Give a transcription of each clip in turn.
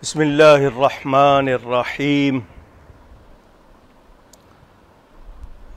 بسم الله الرحمن الرحيم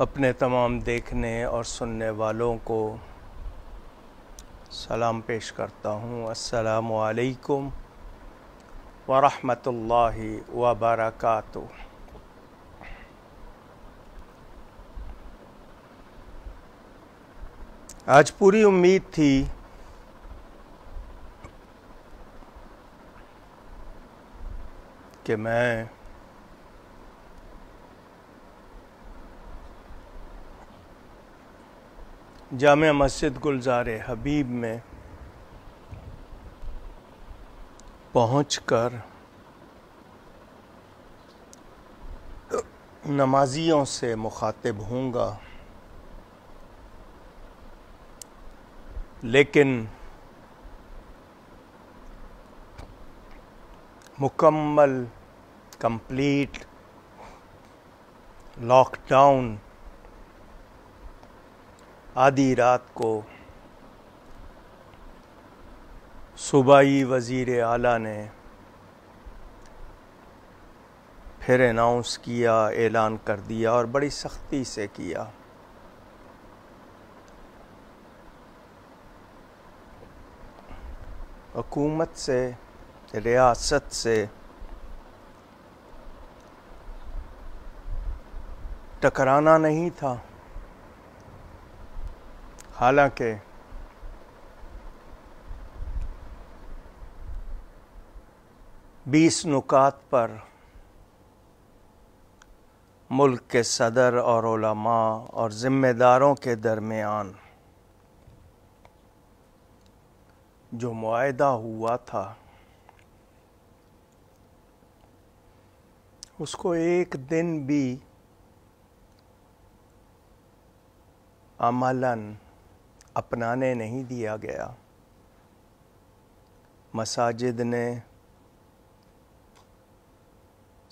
अपने तमाम देखने और सुनने वालों को सलाम पेश करता हूँ अस्सलाम वालेकुम वबरक आज पूरी उम्मीद थी कि मैं जाम मस्जिद गुलजार हबीब में कर नमाजियों से मुखातिब होऊंगा लेकिन मुकम्मल complete लॉकडाउन आधी रात को सूबाई वज़ी अला ने फिर अनाउंस किया ऐलान कर दिया और बड़ी सख्ती से किया हुकूमत से रियासत से टकराना नहीं था हालांकि बीस नुकात पर मुल्क के सदर और ओलमा और ज़िम्मेदारों के दरमियान जो मुआदा हुआ था उसको एक दिन भी अमलन अपनाने नहीं दिया गया मसाजिद ने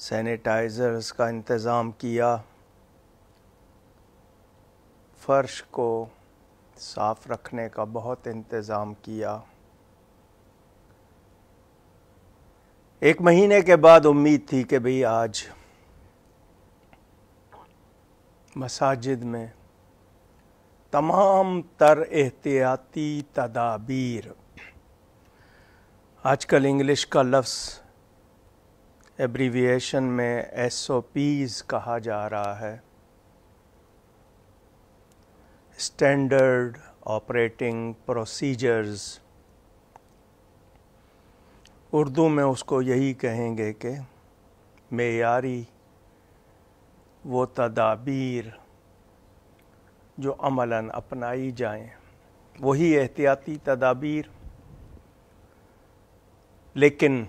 सैनिटाइज़र्स का इंतज़ाम किया फ़र्श को साफ़ रखने का बहुत इंतज़ाम किया एक महीने के बाद उम्मीद थी कि भई आज मसाजिद में تمام تر احتیاطی تدابیر আজকাল ইংলিশ কা লফস এব্রিভিয়েশন মে এস ও পিজ કહা جا رہا হ স্ট্যান্ডার্ড অপারেটিং প্রসিডিজర్స్ উর্দু মে উসকো ইহি কহेंगे কে معیاری وہ تدابیر जो अमला अपनाई जाएं वही एहतियाती तदाबीर लेकिन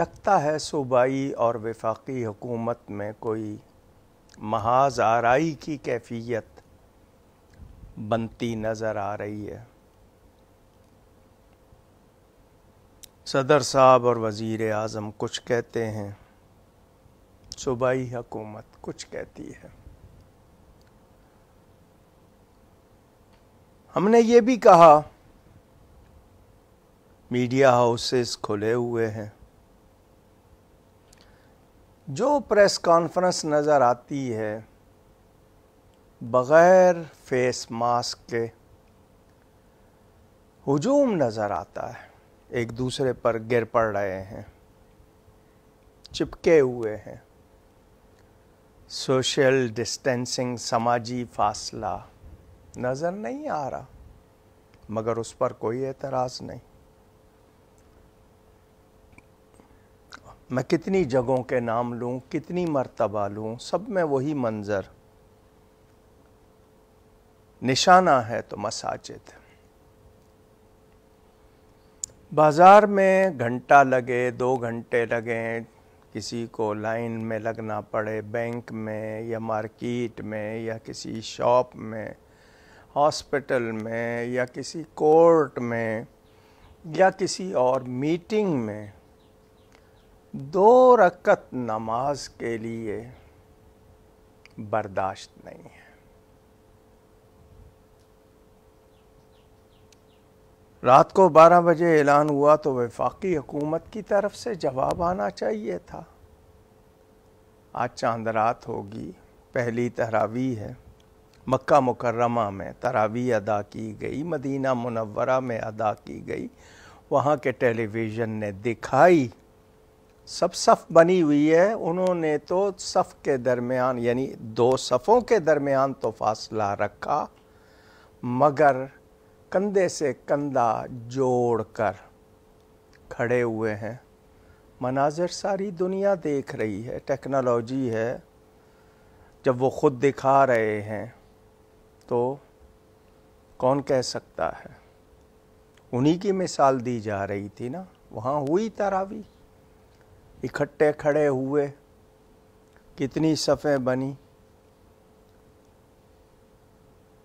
लगता है सूबाई और वफाकी हुकूमत में कोई महाज आरई की कैफियत बनती नज़र आ रही है सदर साहब और वज़ी अजम कुछ कहते हैं सूबाई हुकूमत कुछ कहती है हमने ये भी कहा मीडिया हाउसेस खुले हुए हैं जो प्रेस कॉन्फ्रेंस नज़र आती है बग़ैर फेस मास्क के हजूम नज़र आता है एक दूसरे पर गिर पड़ रहे हैं चिपके हुए हैं सोशल डिस्टेंसिंग समाजी फासला नज़र नहीं आ रहा मगर उस पर कोई एतराज़ नहीं मैं कितनी जगहों के नाम लूं कितनी मर्तबा लूं सब में वही मंज़र निशाना है तो मसाजिद बाज़ार में घंटा लगे दो घंटे लगें किसी को लाइन में लगना पड़े बैंक में या मार्केट में या किसी शॉप में हॉस्पिटल में या किसी कोर्ट में या किसी और मीटिंग में दो रकत नमाज के लिए बर्दाश्त नहीं है रात को 12 बजे ऐलान हुआ तो वफाकी हुकूमत की तरफ से जवाब आना चाहिए था आज चांद रात होगी पहली तहरावी है मक्का मुकर्रमा में तरावी अदा की गई मदीना मुनवरा में अदा की गई वहाँ के टेलीविज़न ने दिखाई सब सफ़ बनी हुई है उन्होंने तो सफ़ के दरमियान यानी दो सफ़ों के दरमियान तो फासला रखा मगर कंधे से कंधा जोड़ कर खड़े हुए हैं मनाजिर सारी दुनिया देख रही है टेक्नोलॉजी है जब वो ख़ुद दिखा रहे हैं तो कौन कह सकता है उन्हीं की मिसाल दी जा रही थी ना वहाँ हुई तरावी इकट्ठे खड़े हुए कितनी सफ़ें बनी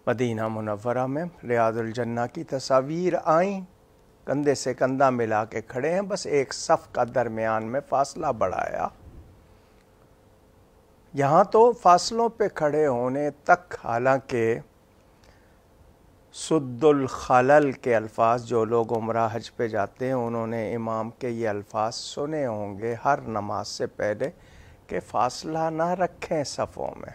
मदीना मुनवरा में रियाजुलजन्ना की तस्वीर आई कंधे से कंधा मिला के खड़े हैं बस एक सफ़ का दरमियान में फ़ासला बढ़ाया यहाँ तो फासलों पे खड़े होने तक हालांकि सुद्दुलखलल के अल्फाज जो लोग उम्र हज पे जाते हैं उन्होंने इमाम के ये अल्फाज सुने होंगे हर नमाज से पहले कि फासला ना रखें सफ़ों में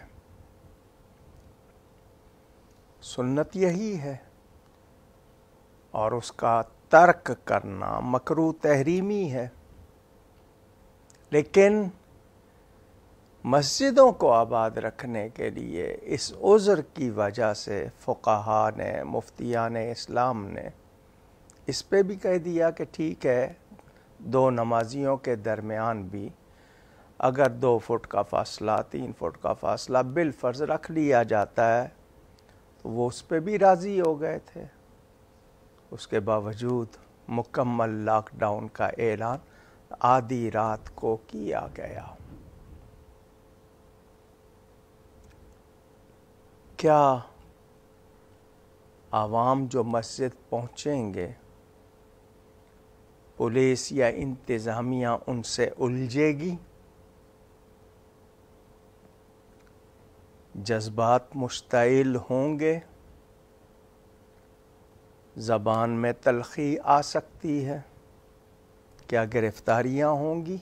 सुन्नत यही है और उसका तर्क करना मकरू तहरीमी है लेकिन मस्जिदों को आबाद रखने के लिए इस उज़र की वजह से फ़ुकाहा ने मुफ्तियान इस्लाम ने इस पे भी कह दिया कि ठीक है दो नमाजियों के दरमियान भी अगर दो फुट का फासला तीन फुट का फासला बिलफर्ज रख लिया जाता है तो वो उस पर भी राज़ी हो गए थे उसके बावजूद मुकम्मल लॉकडाउन का ऐलान आधी रात को किया गया क्या आवाम जो मस्जिद पहुँचेंगे पुलिस या इंतज़ामिया उनसे उलझेगी जज्बात मुश्तिल होंगे ज़बान में तलखी आ सकती है क्या गिरफ़्तारियाँ होंगी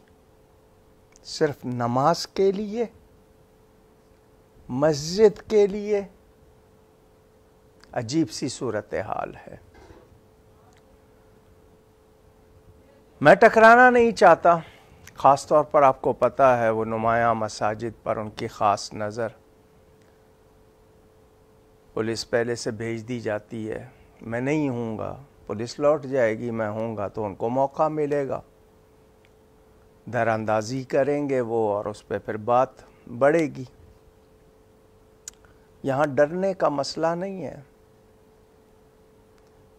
सिर्फ नमाज के लिए मस्जिद के लिए अजीब सी सूरत हाल है मैं टकराना नहीं चाहता ख़ास तौर पर आपको पता है वो नुमाया मसाजिद पर उनकी ख़ास नज़र पुलिस पहले से भेज दी जाती है मैं नहीं हूँगा पुलिस लौट जाएगी मैं हूँगा तो उनको मौका मिलेगा दरअंदाजी करेंगे वो और उस पर फिर बात बढ़ेगी यहाँ डरने का मसला नहीं है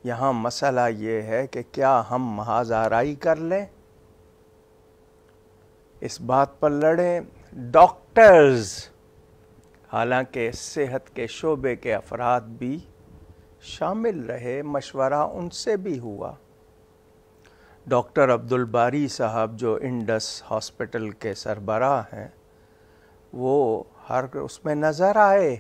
यहाँ मसला ये है कि क्या हम महाजाराई कर लें इस बात पर लड़ें डॉक्टर्स हालांकि सेहत के शोबे के अफराद भी शामिल रहे मशवरा उनसे भी हुआ डॉक्टर अब्दुल बारी साहब जो इंडस हॉस्पिटल के सरबराह हैं वो हर उसमें नज़र आए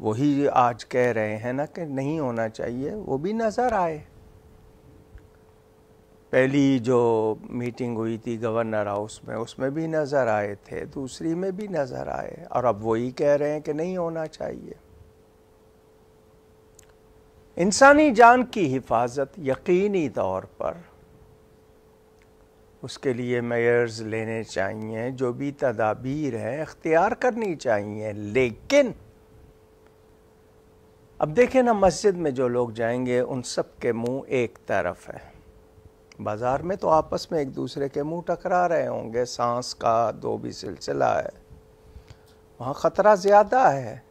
वही आज कह रहे हैं ना कि नहीं होना चाहिए वो भी नज़र आए पहली जो मीटिंग हुई थी गवर्नर हाउस में उसमें भी नज़र आए थे दूसरी में भी नज़र आए और अब वही कह रहे हैं कि नहीं होना चाहिए इंसानी जान की हिफाजत यकीनी तौर पर उसके लिए मेयर्स लेने चाहिए जो भी तदाबीर हैं अख्तियार करनी चाहिए लेकिन अब देखें ना मस्जिद में जो लोग जाएंगे उन सब के मुंह एक तरफ है बाज़ार में तो आपस में एक दूसरे के मुंह टकरा रहे होंगे सांस का दो भी सिलसिला है वहाँ ख़तरा ज़्यादा है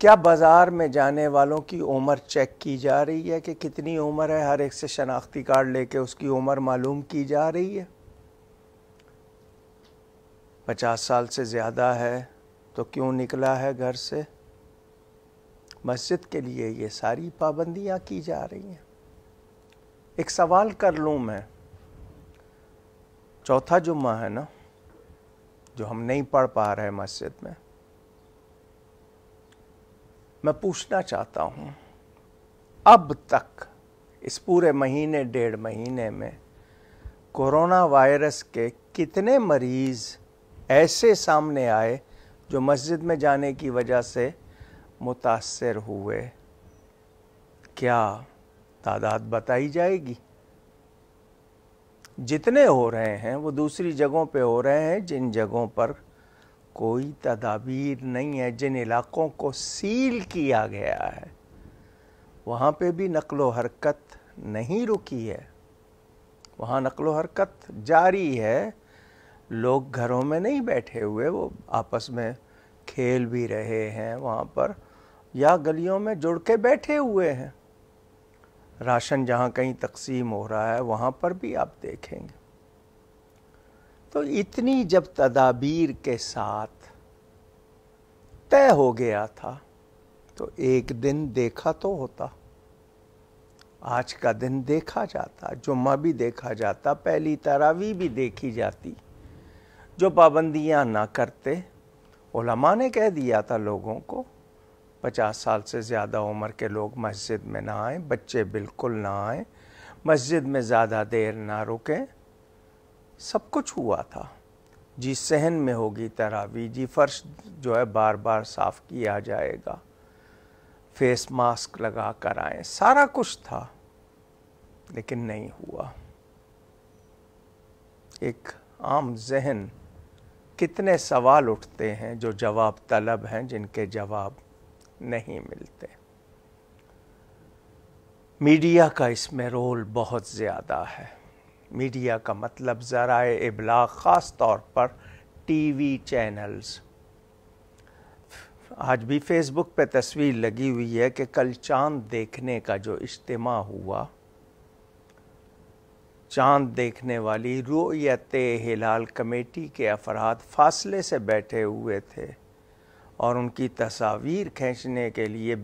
क्या बाज़ार में जाने वालों की उम्र चेक की जा रही है कि कितनी उम्र है हर एक से शनाख्ती कार्ड लेके उसकी उम्र मालूम की जा रही है पचास साल से ज़्यादा है तो क्यों निकला है घर से मस्जिद के लिए ये सारी पाबंदियाँ की जा रही हैं एक सवाल कर लूँ मैं चौथा जुम्मा है ना जो हम नहीं पढ़ पा रहे मस्जिद में मैं पूछना चाहता हूँ अब तक इस पूरे महीने डेढ़ महीने में कोरोना वायरस के कितने मरीज़ ऐसे सामने आए जो मस्जिद में जाने की वजह से मुतासर हुए क्या तादाद बताई जाएगी जितने हो रहे हैं वो दूसरी जगहों पे हो रहे हैं जिन जगहों पर कोई तदाबीर नहीं है जिन इलाक़ों को सील किया गया है वहाँ पे भी नकलो हरकत नहीं रुकी है वहाँ नकलो हरकत जारी है लोग घरों में नहीं बैठे हुए वो आपस में खेल भी रहे हैं वहाँ पर या गलियों में जुड़ के बैठे हुए हैं राशन जहाँ कहीं तकसीम हो रहा है वहाँ पर भी आप देखेंगे तो इतनी जब तदाबीर के साथ तय हो गया था तो एक दिन देखा तो होता आज का दिन देखा जाता जुम्मा भी देखा जाता पहली तरावी भी देखी जाती जो पाबंदियां ना करते उलमा ने कह दिया था लोगों को पचास साल से ज़्यादा उम्र के लोग मस्जिद में ना आएँ बच्चे बिल्कुल ना आए मस्जिद में ज़्यादा देर ना रुकें सब कुछ हुआ था जी सहन में होगी तरावी जी फर्श जो है बार बार साफ़ किया जाएगा फेस मास्क लगा कर आए सारा कुछ था लेकिन नहीं हुआ एक आम जहन कितने सवाल उठते हैं जो जवाब तलब हैं जिनके जवाब नहीं मिलते मीडिया का इसमें रोल बहुत ज़्यादा है मीडिया का मतलब ज़राए इबलाग ख़ास तौर पर टीवी चैनल्स आज भी फेसबुक पे तस्वीर लगी हुई है कि कल चांद देखने का जो इज्तम हुआ चांद देखने वाली रोयत हिलाल कमेटी के अफराद फासले से बैठे हुए थे और उनकी तस्वीर खींचने के लिए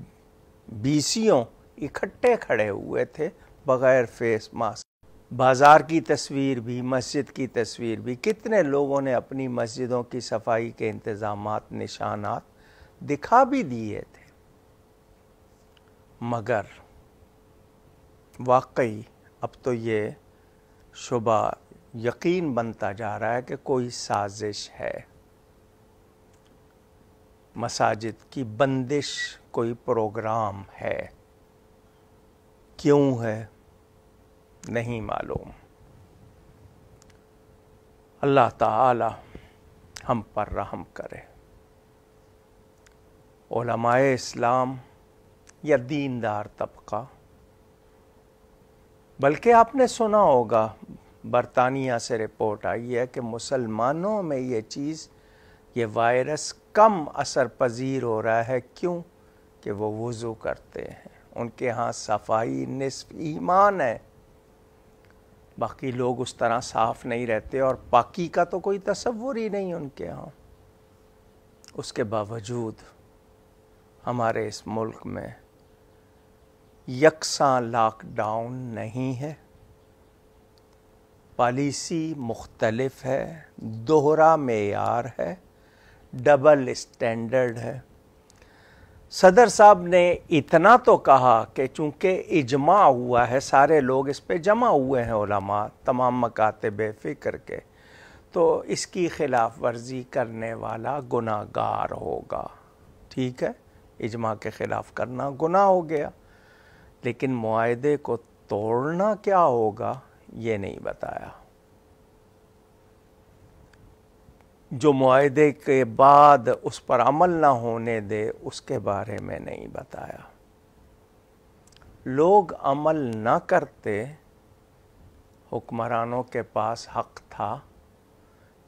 बीसियों इकट्ठे खड़े हुए थे बग़ैर फेस मास्क बाज़ार की तस्वीर भी मस्जिद की तस्वीर भी कितने लोगों ने अपनी मस्जिदों की सफाई के इंतज़ाम निशानात दिखा भी दिए थे मगर वाकई अब तो ये शुबा यकीन बनता जा रहा है कि कोई साजिश है मसाजिद की बंदिश कोई प्रोग्राम है क्यों है नहीं मालूम अल्लाह ताला हम पर रहम करे ओलमाए इस्लाम या दीनदार तबका बल्कि आपने सुना होगा बरतानिया से रिपोर्ट आई है कि मुसलमानों में ये चीज़ ये वायरस कम असर पजीर हो रहा है क्यों कि वो वज़ू करते हैं उनके यहाँ सफाई नस्फ ईमान है बाकी लोग उस तरह साफ़ नहीं रहते और पाकी का तो कोई तस्वुर ही नहीं उनके यहाँ उसके बावजूद हमारे इस मुल्क में यकसा लॉकडाउन नहीं है पॉलिसी मुख्तलफ है दोहरा मैार है डबल स्टैंडर्ड है सदर साहब ने इतना तो कहा कि चूँकि इजमा हुआ है सारे लोग इस पर जमा हुए हैं ओलमा तमाम मकाते बेफिक्र के तो इसकी ख़िलाफ़ वर्जी करने वाला गुनागार होगा ठीक है इजमा के ख़िलाफ़ करना गुनाह हो गया लेकिन माहे को तोड़ना क्या होगा ये नहीं बताया जो माहे के बाद उस पर अमल ना होने दे उसके बारे में नहीं बताया लोग अमल ना करते हुक्मरानों के पास हक था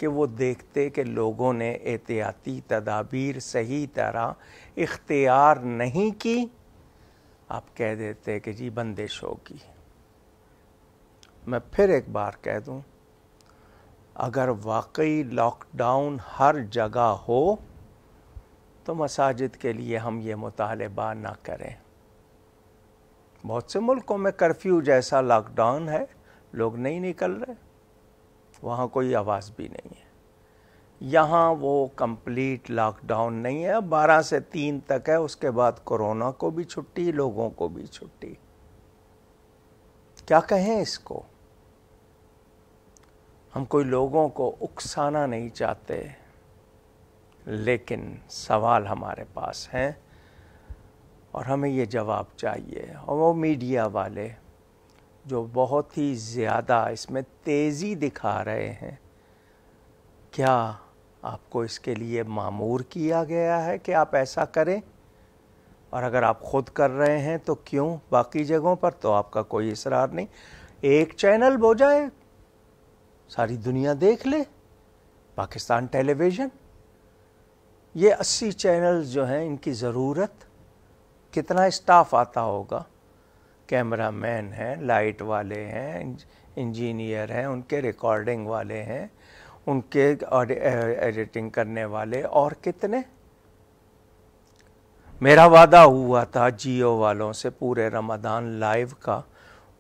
कि वो देखते कि लोगों ने एहतियाती तदाबीर सही तरह इख्तियार नहीं की आप कह देते कि जी बंदिश होगी मैं फिर एक बार कह दूं अगर वाकई लॉकडाउन हर जगह हो तो मसाजिद के लिए हम ये मुतालबा ना करें बहुत से मुल्कों में कर्फ्यू जैसा लॉकडाउन है लोग नहीं निकल रहे वहाँ कोई आवाज़ भी नहीं है यहाँ वो कंप्लीट लॉकडाउन नहीं है बारह से तीन तक है उसके बाद कोरोना को भी छुट्टी लोगों को भी छुट्टी क्या कहें इसको हम कोई लोगों को उकसाना नहीं चाहते लेकिन सवाल हमारे पास हैं और हमें ये जवाब चाहिए और वो मीडिया वाले जो बहुत ही ज़्यादा इसमें तेज़ी दिखा रहे हैं क्या आपको इसके लिए मामूर किया गया है कि आप ऐसा करें और अगर आप खुद कर रहे हैं तो क्यों बाकी जगहों पर तो आपका कोई इसरार नहीं एक चैनल बो जाए सारी दुनिया देख ले पाकिस्तान टेलीविज़न ये अस्सी चैनल जो हैं इनकी ज़रूरत कितना स्टाफ आता होगा कैमरा मैन हैं लाइट वाले हैं इंजीनियर हैं उनके रिकॉर्डिंग वाले हैं उनके एडिटिंग करने वाले और कितने मेरा वादा हुआ था जियो वालों से पूरे रमदान लाइव का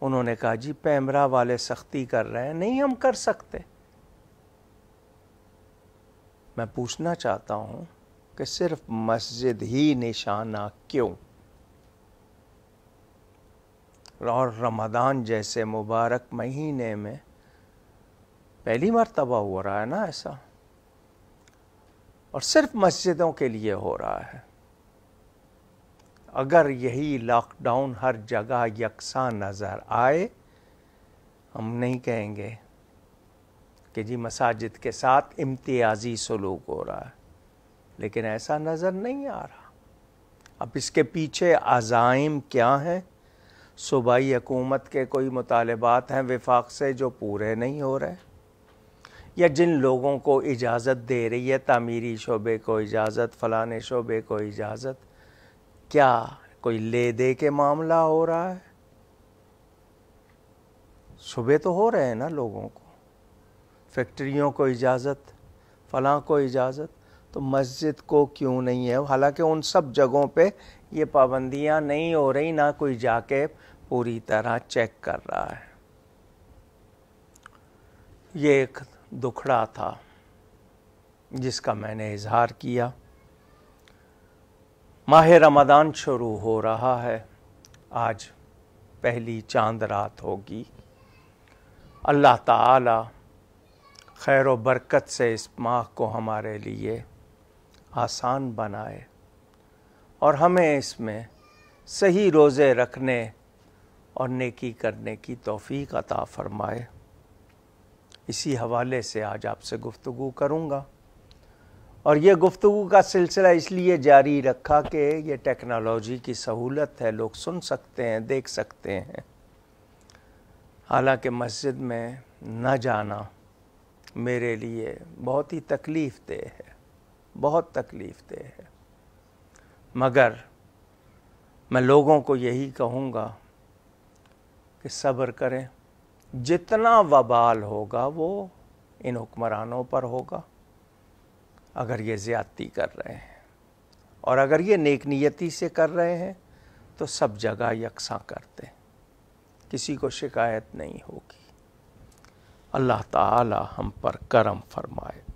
उन्होंने कहा जी पैमरा वाले सख्ती कर रहे हैं नहीं हम कर सकते मैं पूछना चाहता हूं कि सिर्फ मस्जिद ही निशाना क्यों और रमदान जैसे मुबारक महीने में पहली मरतबा हो रहा है ना ऐसा और सिर्फ मस्जिदों के लिए हो रहा है अगर यही लॉकडाउन हर जगह यकसा नज़र आए हम नहीं कहेंगे कि जी मसाजिद के साथ इम्तियाजी सलूक हो रहा है लेकिन ऐसा नज़र नहीं आ रहा अब इसके पीछे आज़ाइम क्या हैं सूबाई हकूमत के कोई मुतालबात हैं विफाक से जो पूरे नहीं हो रहे या जिन लोगों को इजाज़त दे रही है तामीरी शोबे को इजाज़त फ़लाने शोबे को इजाज़त क्या कोई ले दे के मामला हो रहा है सुबह तो हो रहे हैं ना लोगों को फैक्ट्रियों को इजाज़त फलां को इजाज़त तो मस्जिद को क्यों नहीं है हालांकि उन सब जगहों पे ये पाबंदियां नहीं हो रही ना कोई जाके पूरी तरह चेक कर रहा है ये एक दुखड़ा था जिसका मैंने इजहार किया माह रमदान शुरू हो रहा है आज पहली चांद रात होगी अल्लाह ताला खैर बरकत से इस माह को हमारे लिए आसान बनाए और हमें इसमें सही रोज़े रखने और नेकी करने की तौफीक अता फ़रमाए इसी हवाले से आज आपसे गुफ्तु करूँगा और ये गुफ्तु का सिलसिला इसलिए जारी रखा कि ये टेक्नोलॉजी की सहूलत है लोग सुन सकते हैं देख सकते हैं हालांकि मस्जिद में न जाना मेरे लिए बहुत ही तकलीफ़ दे है बहुत तकलीफ़ दे है मगर मैं लोगों को यही कहूँगा कि सब्र करें जितना वबाल होगा वो इन हुक्मरानों पर होगा अगर ये ज़्यादती कर रहे हैं और अगर ये नेक नियति से कर रहे हैं तो सब जगह यकसा करते हैं किसी को शिकायत नहीं होगी अल्लाह ताला हम पर करम फरमाए